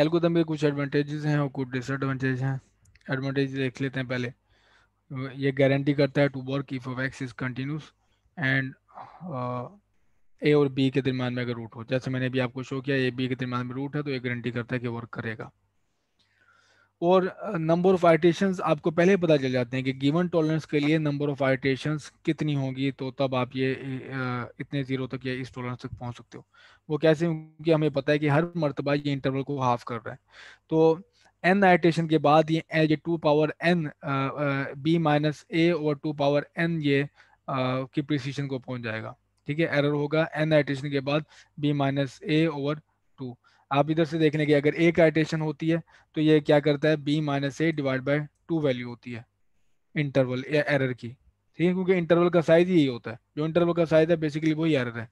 algorithm के कुछ advantages हैं और कुछ डिसएडवांटेज हैं एडवांटेज देख लेते हैं पहले ये गारंटी करता है to work if x is continuous and a और बी के दरमियान में अगर रूट हो जैसे मैंने अभी आपको शो किया ए बी के दरमियान में रूट है तो ये गारंटी करता है कि वर्क करेगा और नंबर ऑफ आइटेशन आपको पहले पता चल जाते हैं कि गिवन टॉलरेंस के लिए नंबर ऑफ आइटेशन कितनी होगी तो तब आप ये इतने ज़ीरो तक या इस टॉलरेंस तक पहुंच सकते हो वो कैसे क्योंकि हमें पता है कि हर मरतबा ये इंटरवल को हाफ कर रहा है तो एन आइटेशन के बाद ये ये two power n b minus a और टू पावर एन ये की प्रिसीशन को पहुंच जाएगा ठीक है एरर होगा एन आइटेशन के बाद b minus a over two आप इधर से देखने के अगर ए आइटेशन होती है तो ये क्या करता है b minus a divide by two value होती है इंटरवल एरर की ठीक है क्योंकि इंटरवल का साइज यही होता है जो इंटरवल का साइज है बेसिकली वही एरर है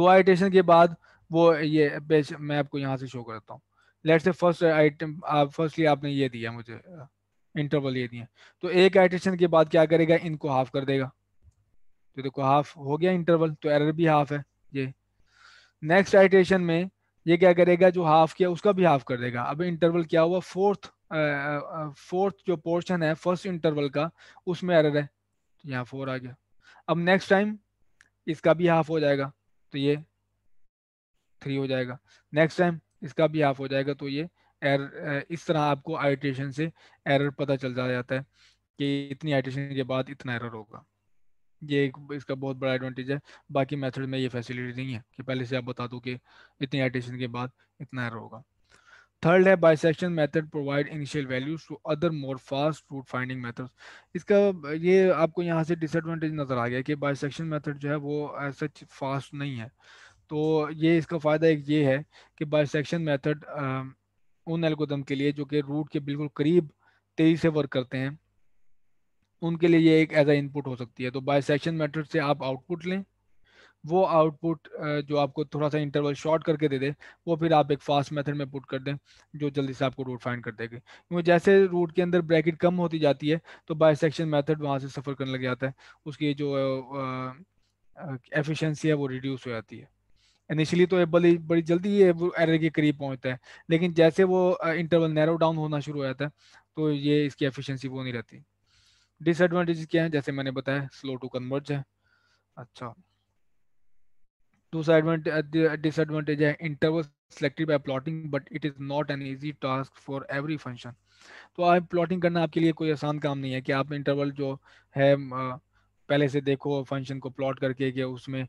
दो आइटेशन के बाद वो ये मैं आपको यहाँ से शो करता हूँ लेट से फर्स्ट आइटम आप फर्स्टली आपने ये दिया मुझे इंटरवल ये दिया तो एक आइटेशन के बाद क्या करेगा इनको हाफ कर देगा तो देखो हाफ हो गया इंटरवल तो एरर भी हाफ है ये नेक्स्ट आइटेशन में ये क्या करेगा जो हाफ किया उसका भी हाफ कर देगा अब इंटरवल क्या हुआ फोर्थ फोर्थ जो पोर्शन है फर्स्ट इंटरवल का उसमें एरर है तो यहाँ फोर आ गया अब नेक्स्ट टाइम इसका भी हाफ हो जाएगा तो ये थ्री हो जाएगा नेक्स्ट टाइम इसका भी हाफ हो जाएगा तो ये एर इस तरह आपको आइटेशन से एरर पता चल जाता है कि इतनी आइटेशन के बाद इतना एरर होगा ये एक इसका बहुत बड़ा एडवांटेज है बाकी मेथड में ये फैसिलिटी नहीं है कि पहले से आप बता दो कि इतनी एडिशन के बाद इतना एरर होगा थर्ड है bisection method provide initial values to other more fast root finding methods इसका ये आपको यहाँ से डिसएडवांटेज नज़र आ गया कि बाइसेक्शन मेथड जो है वो ऐसा फास्ट नहीं है तो ये इसका फ़ायदा एक ये है कि बाइसेक्शन मेथड उन एल्गोदम के लिए जो कि रूट के बिल्कुल करीब तेज़ी से वर्क करते हैं उनके लिए ये एक एज ए इनपुट हो सकती है तो बाय सेक्शन मेथड से आप आउटपुट लें वो आउटपुट जो आपको थोड़ा सा इंटरवल शॉर्ट करके दे दे वो फिर आप एक फास्ट मेथड में पुट कर दें जो जल्दी से आपको रूट फाइंड कर देगी क्योंकि जैसे रूट के अंदर ब्रैकेट कम होती जाती है तो बाय सेक्शन मैथड वहाँ से सफ़र करने लग जाता है उसकी जो एफिशिएंसी है वो रिड्यूस हो जाती है इनिशियली तो बड़ी बड़ी जल्दी ये एरर के करीब पहुंचता है लेकिन जैसे वो इंटरवल नैरो डाउन होना शुरू हो जाता है तो ये इसकी एफिशिएंसी वो नहीं रहती डिसएडवांटेज क्या है जैसे मैंने बताया स्लो टू कन्वर्ज है अच्छा दूसरा डिसएडवांटेज है interval selected by plotting but it is not an easy task for every function तो आप प्लॉटिंग करना आपके लिए कोई आसान काम नहीं है कि आप इंटरवल जो है पहले से देखो फंक्शन को प्लॉट करके कि उसमें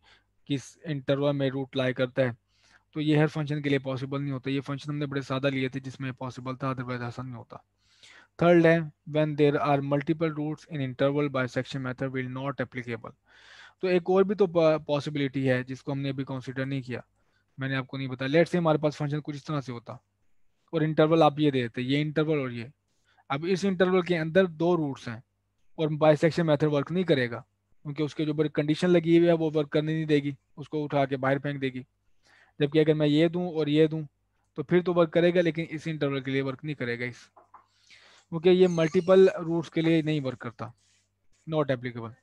किस इंटरवल में रूट लाई करता है तो ये हर फंक्शन के लिए पॉसिबल नहीं होता ये फंक्शन हमने बड़े सादा लिए थे जिसमें पॉसिबल था अदरवाइज ऐसा नहीं होता थर्ड है when there are multiple root in interval section method will not applicable तो एक और भी तो पॉसिबिलिटी है जिसको हमने अभी कंसिडर नहीं किया मैंने आपको नहीं बताया लेट से हमारे पास फंक्शन कुछ इस तरह से होता और इंटरवल आप ये देते ये इंटरवल और ये अब इस इंटरवल के अंदर दो रूट्स हैं और बाइसेक्शन मेथड वर्क नहीं करेगा क्योंकि उसके जो बड़ी कंडीशन लगी हुई है वो वर्क करने नहीं देगी उसको उठा के बाहर फेंक देगी जबकि अगर मैं ये दूँ और ये दूँ तो फिर तो वर्क करेगा लेकिन इस इंटरवल के लिए वर्क नहीं करेगा इस क्योंकि ये मल्टीपल रूट्स के लिए नहीं वर्क करता नॉट एप्लीकेबल